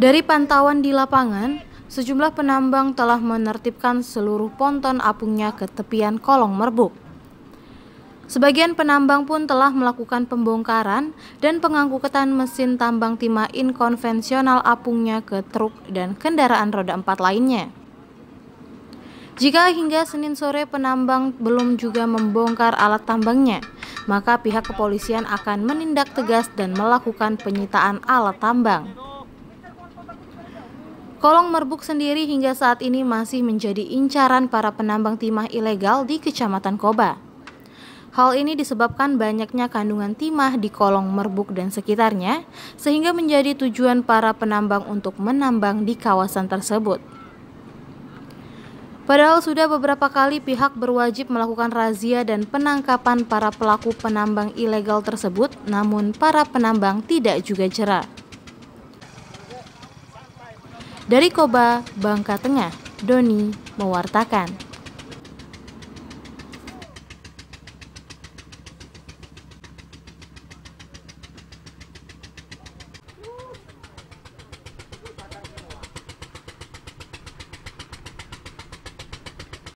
Dari pantauan di lapangan, sejumlah penambang telah menertibkan seluruh ponton apungnya ke tepian kolong merbuk. Sebagian penambang pun telah melakukan pembongkaran dan pengangkutan mesin tambang timah inkonvensional apungnya ke truk dan kendaraan roda empat lainnya. Jika hingga Senin sore penambang belum juga membongkar alat tambangnya, maka pihak kepolisian akan menindak tegas dan melakukan penyitaan alat tambang. Kolong Merbuk sendiri hingga saat ini masih menjadi incaran para penambang timah ilegal di Kecamatan Koba. Hal ini disebabkan banyaknya kandungan timah di kolong Merbuk dan sekitarnya, sehingga menjadi tujuan para penambang untuk menambang di kawasan tersebut. Padahal sudah beberapa kali pihak berwajib melakukan razia dan penangkapan para pelaku penambang ilegal tersebut, namun para penambang tidak juga cerah. Dari Koba, Bangka Tengah, Doni mewartakan.